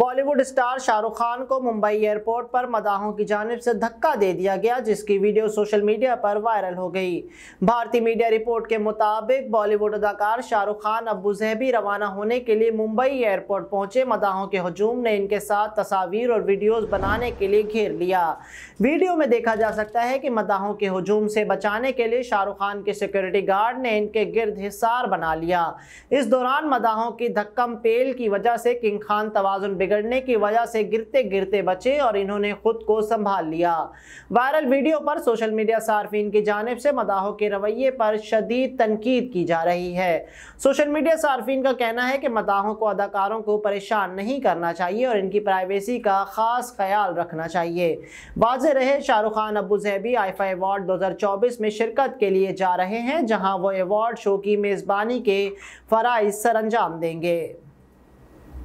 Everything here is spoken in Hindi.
बॉलीवुड स्टार शाहरुख खान को मुंबई एयरपोर्ट पर मदाहों की जानब से धक्का दे दिया गया जिसकी वीडियो सोशल मीडिया पर वायरल हो गई भारतीय मीडिया रिपोर्ट के मुताबिक बॉलीवुड अदाकार शाहरुख खान अबू जहबी रवाना होने के लिए मुंबई एयरपोर्ट पहुंचे मदाहों के हजूम ने इनके साथ तस्वीर और वीडियोज बनाने के लिए घेर लिया वीडियो में देखा जा सकता है कि मदाहों के हजूम से बचाने के लिए शाहरुख खान के सिक्योरिटी गार्ड ने इनके गिर्द हिसार बना लिया इस दौरान मदाहों की धक्कम पेल की वजह से किंग खान तोज़ुन बिगड़ने की वजह से गिरते गिरते बचे और इन्होंने खुद को संभाल लिया वायरल वीडियो पर सोशल मीडिया सार्फिन की जानब से मदाहों के रवैये पर शदीद तनकीद की जा रही है सोशल मीडिया सार्फिन का कहना है कि मदाहों को अदाकारों को परेशान नहीं करना चाहिए और इनकी प्राइवेसी का खास ख्याल रखना चाहिए वाज रहे Shahrukh Khan Abu Dhabi IIFA award 2024 में शिरकत के लिए जा रहे हैं जहाँ वो अवार्ड शो की मेज़बानी के फ़राइज सर अंजाम देंगे